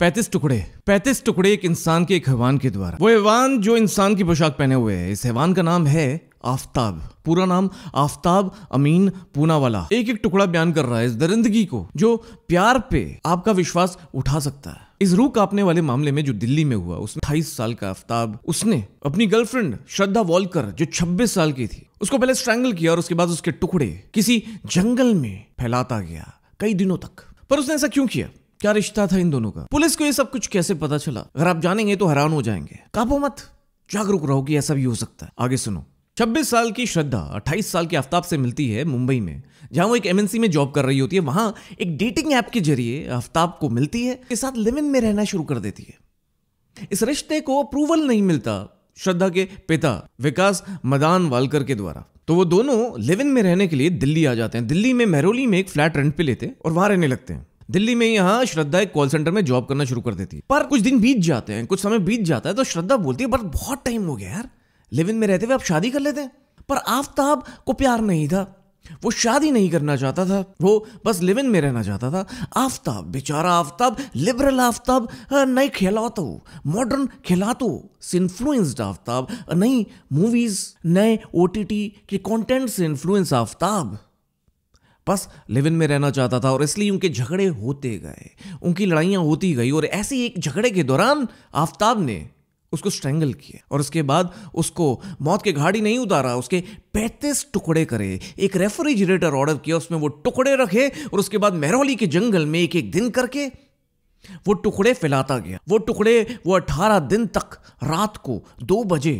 पैंतीस टुकड़े पैंतीस टुकड़े एक इंसान के एक हैवान के द्वारा वो हैवान जो इंसान की पोशाक पहने हुए है इस हैवान का नाम है आफ्ताब पूरा नाम आफ्ताब अमीन पूना वाला एक एक टुकड़ा बयान कर रहा है इस दरिंदगी को जो प्यार पे आपका विश्वास उठा सकता है इस रूह कापने वाले मामले में जो दिल्ली में हुआ उसमें अठाईस साल का आफ्ताब उसने अपनी गर्लफ्रेंड श्रद्धा वॉलकर जो 26 साल की थी उसको पहले स्ट्रैंगल किया और उसके बाद उसके टुकड़े किसी जंगल में फैलाता गया कई दिनों तक पर उसने ऐसा क्यों किया क्या रिश्ता था इन दोनों का पुलिस को ये सब कुछ कैसे पता चला अगर आप जानेंगे तो हैरान हो जाएंगे काबू मत जागरूक रहो कि ऐसा भी हो सकता है आगे सुनो 26 साल की श्रद्धा 28 साल के आफ्ताब से मिलती है मुंबई में जहां वो एक एमएनसी में जॉब कर रही होती है वहां एक डेटिंग ऐप के जरिए आफ्ताब को मिलती है के साथ लिविन में रहना शुरू कर देती है इस रिश्ते को अप्रूवल नहीं मिलता श्रद्धा के पिता विकास मदान वालकर के द्वारा तो वो दोनों लिविन में रहने के लिए दिल्ली आ जाते हैं दिल्ली में मेहरोली में एक फ्लैट रेंट पे लेते हैं और वहां रहने लगते हैं दिल्ली में यहाँ श्रद्धा एक कॉल सेंटर में जॉब करना शुरू कर देती है पर कुछ दिन बीत जाते हैं कुछ समय बीत जाता है तो श्रद्धा बोलती है पर बहुत टाइम हो गया यार लिविन में रहते हुए आप शादी कर लेते हैं पर आफ्ताब को प्यार नहीं था वो शादी नहीं करना चाहता था वो बस लिविन में रहना चाहता था आफ्ताब बेचारा आफ्ताब लिबरल आफ्ताब नहीं खेलातो मॉडर्न खिलाता हो इन्फ्लुएंस्ड आफ्ताब नई मूवीज नए ओ के कंटेंट से इन्फ्लुएंस आफ्ताब बस लिव इन में रहना चाहता था और इसलिए उनके झगड़े होते गए उनकी लड़ाइयाँ होती गई और ऐसे एक झगड़े के दौरान आफ्ताब ने उसको स्ट्रैंगल किया और उसके बाद उसको मौत के घाड़ी नहीं उतारा उसके पैंतीस टुकड़े करे एक रेफ्रिजरेटर ऑर्डर किया उसमें वो टुकड़े रखे और उसके बाद मेहरौली के जंगल में एक एक दिन करके वो टुकड़े फैलाता गया वो टुकड़े वो अठारह दिन तक रात को दो बजे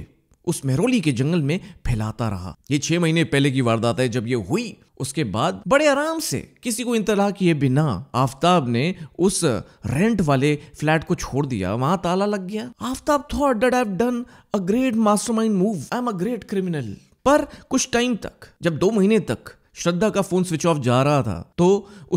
उस मेहरोली के जंगल में फैलाता रहा ये छह महीने पहले की वारदात है जब ये हुई उसके बाद बड़े आराम से किसी को इंतला किए बिना आफताब ने उस रेंट वाले फ्लैट को छोड़ दिया वहां ताला लग गया Aftab thought that I done a great mastermind move I am a great criminal पर कुछ टाइम तक जब दो महीने तक श्रद्धा का फोन स्विच ऑफ जा रहा था तो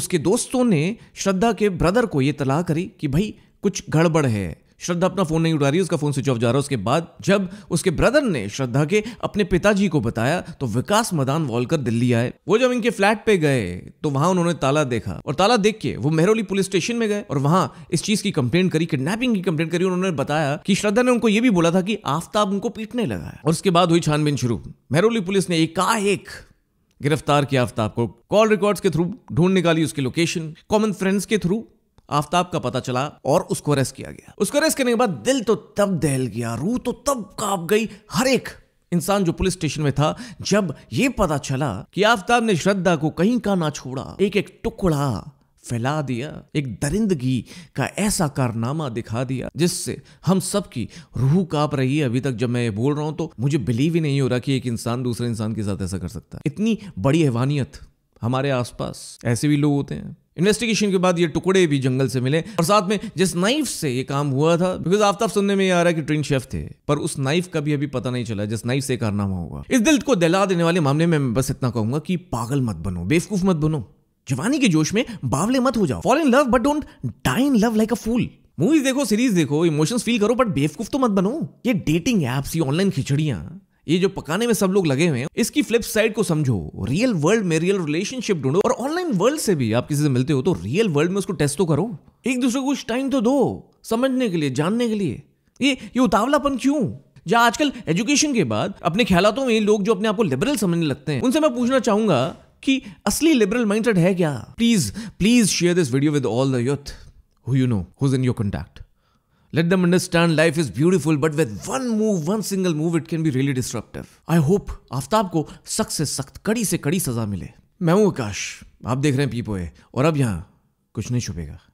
उसके दोस्तों ने श्रद्धा के ब्रदर को ये तलाह करी कि भाई कुछ गड़बड़ है श्रद्धा अपना फोन नहीं उठा रही उसका फोन स्विच ऑफ जा रहा है उसके बाद जब उसके ब्रदर ने श्रद्धा के अपने पिताजी को बताया तो विकास मदान वॉलकर दिल्ली आए वो जब इनके फ्लैट पे गए तो वहां उन्होंने ताला देखा और ताला देख के वो मेहरोली पुलिस स्टेशन में गए और वहां इस चीज की कंप्लेंट करी किडनैपिंग की कंप्लेंट करी उन्होंने बताया कि श्रद्धा ने उनको यह भी बोला था कि आफ्ताब उनको पीटने लगा है और उसके बाद हुई छानबीन शुरू मेहरोली पुलिस ने एकाएक गिरफ्तार किया आफ्ताब को कॉल रिकॉर्ड्स के थ्रू ढूंढ निकाली उसकी लोकेशन कॉमन फ्रेंड्स के थ्रू आफ्ताब का पता चला और उसको अरेस्ट किया गया उसको अरेस्ट करने के बाद दिल तो तब दहल गया रूह तो तब कांप गई हर एक इंसान जो पुलिस स्टेशन में था जब यह पता चला कि आफ्ताब ने श्रद्धा को कहीं का ना छोड़ा एक एक टुकड़ा फैला दिया एक दरिंदगी का ऐसा कारनामा दिखा दिया जिससे हम सब की रूह कांप रही है अभी तक जब मैं ये बोल रहा हूं तो मुझे बिलीव ही नहीं हो रहा कि एक इंसान दूसरे इंसान के साथ ऐसा कर सकता है इतनी बड़ी हैवानियत हमारे आसपास ऐसे भी लोग होते हैं इन्वेस्टिगेशन के बाद ये टुकड़े भी जंगल से मिले और साथ में जिस नाइफ से ये काम हुआ था बिकॉज आफ्ताब सुनने में ये आ रहा है कि ट्रेन शेफ थे पर उस नाइफ का भी अभी पता नहीं चला जिस नाइफ से कारनामा होगा इस दिल को दहला देने वाले मामले में मैं बस इतना कहूंगा कि पागल मत बनो बेवकूफ मत बनो जवानी के जोश में बावले मत हो जाओ fall in love but don't die in love like a fool movies देखो सीरीज देखो इमोशंस फील करो बट बेवकूफ तो मत बनो ये डेटिंग एप्स ये ऑनलाइन खिचड़ियां ये जो पकाने में सब लोग लगे हुए हैं इसकी फ्लिप साइड को समझो रियल वर्ल्ड में रियल रिलेशनशिप ढूंढो और ऑनलाइन वर्ल्ड से भी आप किसी से मिलते हो तो रियल वर्ल्ड में उसको टेस्ट तो करो एक दूसरे को कुछ टाइम तो दो समझने के लिए जानने के लिए ये ये उतावलापन क्यों जहाँ आजकल एजुकेशन के बाद अपने ख्यालों में लोग जो अपने आप को लिबरल समझने लगते हैं उनसे मैं पूछना चाहूंगा कि असली लिबरल माइंडेड है क्या please please share this video with all the youth who you know who's in your contact Let them understand life is beautiful, but with one move, one single move, it can be really disruptive. I hope Aftab को सख्त से सख्त कड़ी से कड़ी सजा मिले मैं हूं आकाश आप देख रहे हैं पीपोए और अब यहाँ कुछ नहीं छुपेगा